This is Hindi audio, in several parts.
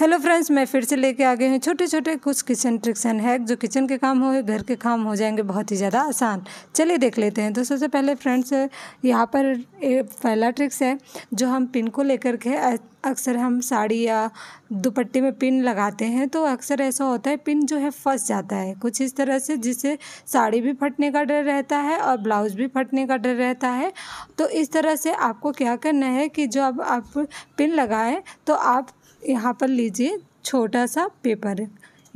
हेलो फ्रेंड्स मैं फिर से लेके आ गई हूँ छोटे छोटे कुछ किचन ट्रिक्स एंड हैक जो किचन के काम हो घर के काम हो जाएंगे बहुत ही ज़्यादा आसान चलिए देख लेते हैं तो सबसे पहले फ्रेंड्स यहाँ पर पहला ट्रिक्स है जो हम पिन को लेकर के अक्सर हम साड़ी या दुपट्टे में पिन लगाते हैं तो अक्सर ऐसा होता है पिन जो है फंस जाता है कुछ इस तरह से जिससे साड़ी भी फटने का डर रहता है और ब्लाउज़ भी फटने का डर रहता है तो इस तरह से आपको क्या करना है कि जो अब आप, आप पिन लगाएं तो आप यहाँ पर लीजिए छोटा सा पेपर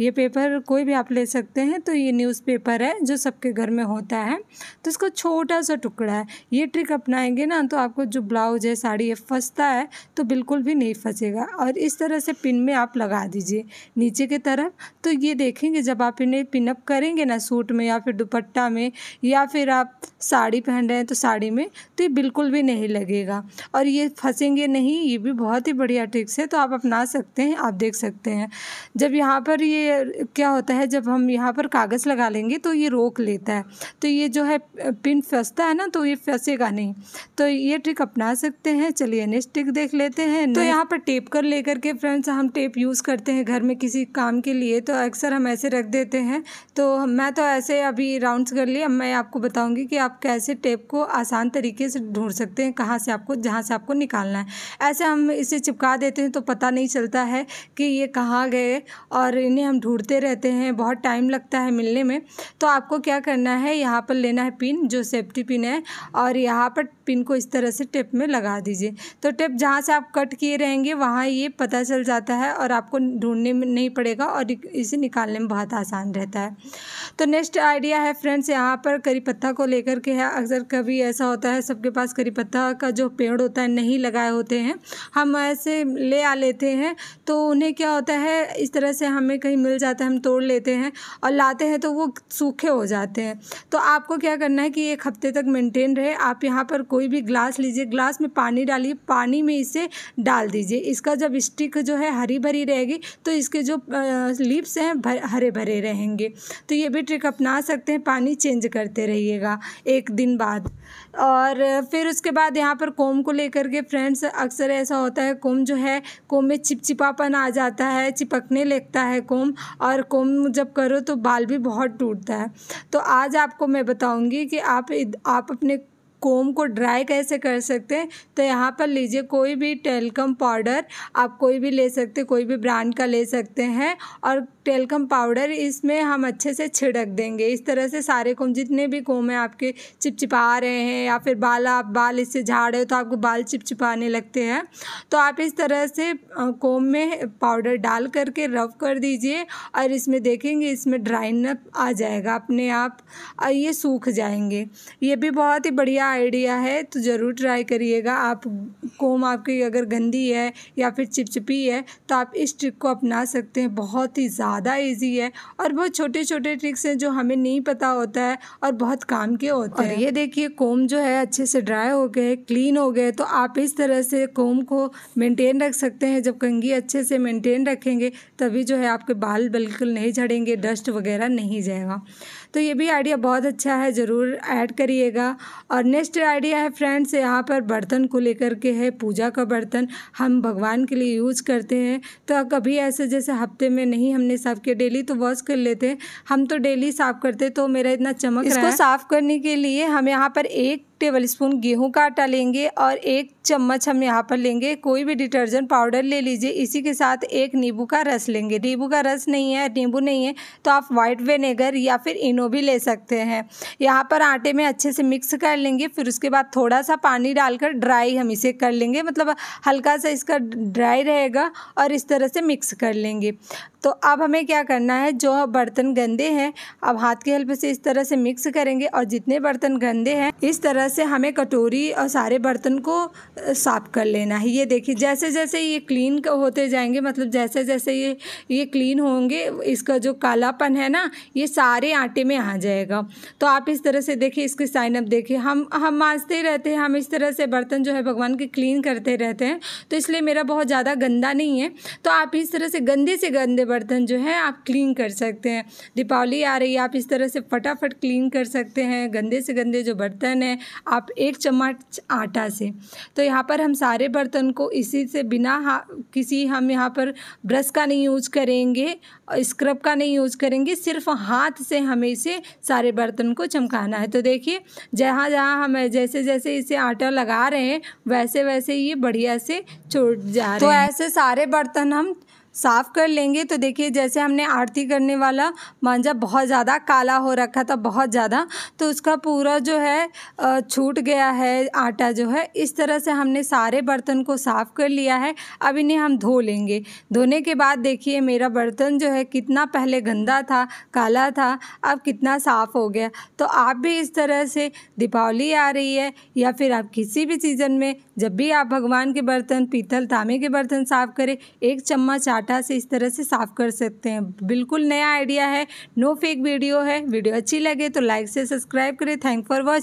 ये पेपर कोई भी आप ले सकते हैं तो ये न्यूज़पेपर है जो सबके घर में होता है तो इसको छोटा सा टुकड़ा है ये ट्रिक अपनाएंगे ना तो आपको जो ब्लाउज है साड़ी है फंसता है तो बिल्कुल भी नहीं फंसेगा और इस तरह से पिन में आप लगा दीजिए नीचे की तरफ तो ये देखेंगे जब आप इन्हें पिनअप करेंगे ना सूट में या फिर दुपट्टा में या फिर आप साड़ी पहन रहे हैं तो साड़ी में तो ये बिल्कुल भी नहीं लगेगा और ये फंसेंगे नहीं ये भी बहुत ही बढ़िया ट्रिक्स है तो आप अपना सकते हैं आप देख सकते हैं जब यहाँ पर ये क्या होता है जब हम यहाँ पर कागज़ लगा लेंगे तो ये रोक लेता है तो ये जो है पिन फंसता है ना तो ये फंसेगा नहीं तो ये ट्रिक अपना सकते हैं चलिए नेक्स्ट ट्रिक देख लेते हैं तो यहाँ पर टेप कर लेकर के फ्रेंड्स हम टेप यूज़ करते हैं घर में किसी काम के लिए तो अक्सर हम ऐसे रख देते हैं तो मैं तो ऐसे अभी राउंड्स कर लिए अब मैं आपको बताऊँगी कि आप कैसे टेप को आसान तरीके से ढूंढ सकते हैं कहाँ से आपको जहाँ से आपको निकालना है ऐसे हम इसे चिपका देते हैं तो पता नहीं चलता है कि ये कहाँ गए और इन्हें हम हम ढूंढते रहते हैं बहुत टाइम लगता है मिलने में तो आपको क्या करना है यहाँ पर लेना है पिन जो सेफ्टी पिन है और यहाँ पर पिन को इस तरह से टेप में लगा दीजिए तो टेप जहाँ से आप कट किए रहेंगे वहाँ ये पता चल जाता है और आपको ढूंढने में नहीं पड़ेगा और इसे निकालने में बहुत आसान रहता है तो नेक्स्ट आइडिया है फ्रेंड्स यहाँ पर करी पत्ता को लेकर के है अक्सर कभी ऐसा होता है सबके पास करी पत्ता का जो पेड़ होता है नहीं लगाए होते हैं हम ऐसे ले आ लेते हैं तो उन्हें क्या होता है इस तरह से हमें कहीं मिल जाता है हम तोड़ लेते हैं और लाते हैं तो वो सूखे हो जाते हैं तो आपको क्या करना है कि एक हफ्ते तक मेंटेन रहे आप यहाँ पर कोई भी ग्लास लीजिए ग्लास में पानी डालिए पानी में इसे डाल दीजिए इसका जब स्टिक जो है हरी भरी रहेगी तो इसके जो लीव्स हैं भर, हरे भरे रहेंगे तो ये भी ट्रिक अपना सकते हैं पानी चेंज करते रहिएगा एक दिन बाद और फिर उसके बाद यहाँ पर कोम को लेकर के फ्रेंड्स अक्सर ऐसा होता है कोम जो है कोम में चिपचिपापन आ जाता है चिपकने लगता है कोम और कोम जब करो तो बाल भी बहुत टूटता है तो आज आपको मैं बताऊंगी कि आप आप अपने कोम को ड्राई कैसे कर सकते हैं तो यहाँ पर लीजिए कोई भी टेलकम पाउडर आप कोई भी ले सकते कोई भी ब्रांड का ले सकते हैं और टेलकम पाउडर इसमें हम अच्छे से छिड़क देंगे इस तरह से सारे कोम जितने भी कोम हैं आपके चिपचिपा रहे हैं या फिर बाल आप बाल इससे झाड़ हो तो आपको बाल चिपचिपाने लगते हैं तो आप इस तरह से कोम में पाउडर डाल करके रफ कर दीजिए और इसमें देखेंगे इसमें ड्राइन आ जाएगा अपने आप ये सूख जाएंगे ये भी बहुत ही बढ़िया आइडिया है तो ज़रूर ट्राई करिएगा आप कोम आपकी अगर गंदी है या फिर चिपचिपी है तो आप इस ट्रिक को अपना सकते हैं बहुत ही ज़्यादा ईजी है और बहुत छोटे छोटे ट्रिक्स हैं जो हमें नहीं पता होता है और बहुत काम के होते हैं ये देखिए कोम जो है अच्छे से ड्राई हो गए क्लीन हो गए तो आप इस तरह से कोम को मेनटेन रख सकते हैं जब कंगी अच्छे से मेनटेन रखेंगे तभी जो है आपके बाल बिल्कुल नहीं झड़ेंगे डस्ट वगैरह नहीं जाएगा तो ये भी आइडिया बहुत अच्छा है ज़रूर ऐड करिएगा और नेक्स्ट नेक्स्ट आइडिया है फ्रेंड्स यहाँ पर बर्तन को लेकर के है पूजा का बर्तन हम भगवान के लिए यूज करते हैं तो कभी ऐसे जैसे हफ्ते में नहीं हमने साफ किया डेली तो वॉश कर लेते हैं हम तो डेली साफ करते तो मेरा इतना चमक इसको साफ करने के लिए हम यहाँ पर एक टेबल स्पून गेहूँ का आटा लेंगे और एक चम्मच हम यहाँ पर लेंगे कोई भी डिटर्जेंट पाउडर ले लीजिए इसी के साथ एक नींबू का रस लेंगे नींबू का रस नहीं है नींबू नहीं है तो आप वाइट विनेगर या फिर इनो भी ले सकते हैं यहाँ पर आटे में अच्छे से मिक्स कर लेंगे फिर उसके बाद थोड़ा सा पानी डालकर ड्राई हम इसे कर लेंगे मतलब हल्का सा इसका ड्राई रहेगा और इस तरह से मिक्स कर लेंगे तो अब हमें क्या करना है जो बर्तन गंदे हैं अब हाथ के हेल्प से इस तरह से मिक्स करेंगे और जितने बर्तन गंदे हैं इस तरह से हमें कटोरी और सारे बर्तन को साफ़ कर लेना है ये देखिए जैसे जैसे ये क्लीन होते जाएंगे मतलब जैसे जैसे ये ये क्लीन होंगे इसका जो कालापन है ना ये सारे आटे में आ जाएगा तो आप इस तरह से देखिए इसके साइन अप देखिए हम हम मांजते रहते हैं हम इस तरह से बर्तन जो है भगवान के क्लीन करते रहते हैं तो इसलिए मेरा बहुत ज़्यादा गंदा नहीं है तो आप इस तरह से गंदे से गंदे बर्तन जो है आप क्लीन कर सकते हैं दीपावली आ रही है आप इस तरह से फटाफट क्लीन कर सकते हैं गंदे से गंदे जो बर्तन हैं आप एक चम्मच आटा से तो यहाँ पर हम सारे बर्तन को इसी से बिना हा किसी हम यहाँ पर ब्रश का नहीं यूज करेंगे स्क्रब का नहीं यूज करेंगे सिर्फ हाथ से हमें इसे सारे बर्तन को चमकाना है तो देखिए जहाँ जहाँ हम जैसे जैसे इसे आटा लगा रहे हैं वैसे वैसे ये बढ़िया से छोड़ जा रहे तो हैं तो ऐसे सारे बर्तन हम साफ़ कर लेंगे तो देखिए जैसे हमने आरती करने वाला मांझा बहुत ज़्यादा काला हो रखा था बहुत ज़्यादा तो उसका पूरा जो है छूट गया है आटा जो है इस तरह से हमने सारे बर्तन को साफ़ कर लिया है अब इन्हें हम धो लेंगे धोने के बाद देखिए मेरा बर्तन जो है कितना पहले गंदा था काला था अब कितना साफ़ हो गया तो आप भी इस तरह से दीपावली आ रही है या फिर आप किसी भी सीज़न में जब भी आप भगवान के बर्तन पीतल तांबे के बर्तन साफ़ करें एक चम्मच आटा से इस तरह से साफ़ कर सकते हैं बिल्कुल नया आइडिया है नो फेक वीडियो है वीडियो अच्छी लगे तो लाइक से सब्सक्राइब करें थैंक फॉर वॉचिंग